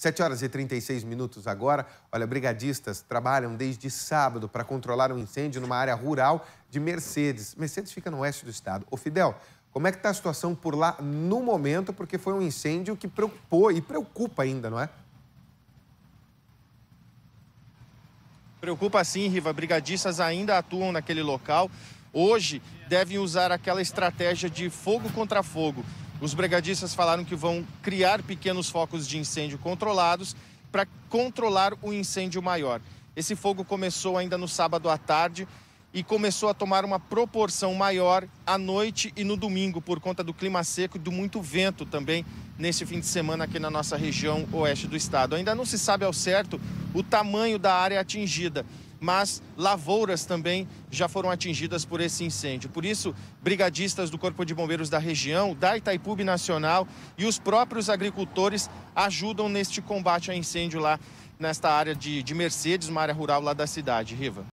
7 horas e 36 minutos agora. Olha, brigadistas trabalham desde sábado para controlar um incêndio numa área rural de Mercedes. Mercedes fica no oeste do estado. Ô, Fidel, como é que está a situação por lá no momento? Porque foi um incêndio que preocupou e preocupa ainda, não é? Preocupa sim, Riva. Brigadistas ainda atuam naquele local. Hoje devem usar aquela estratégia de fogo contra fogo. Os brigadistas falaram que vão criar pequenos focos de incêndio controlados para controlar o incêndio maior. Esse fogo começou ainda no sábado à tarde e começou a tomar uma proporção maior à noite e no domingo, por conta do clima seco e do muito vento também nesse fim de semana aqui na nossa região oeste do estado. Ainda não se sabe ao certo o tamanho da área atingida mas lavouras também já foram atingidas por esse incêndio. Por isso, brigadistas do Corpo de Bombeiros da região, da Itaipu Nacional e os próprios agricultores ajudam neste combate a incêndio lá nesta área de, de Mercedes, uma área rural lá da cidade. Riva.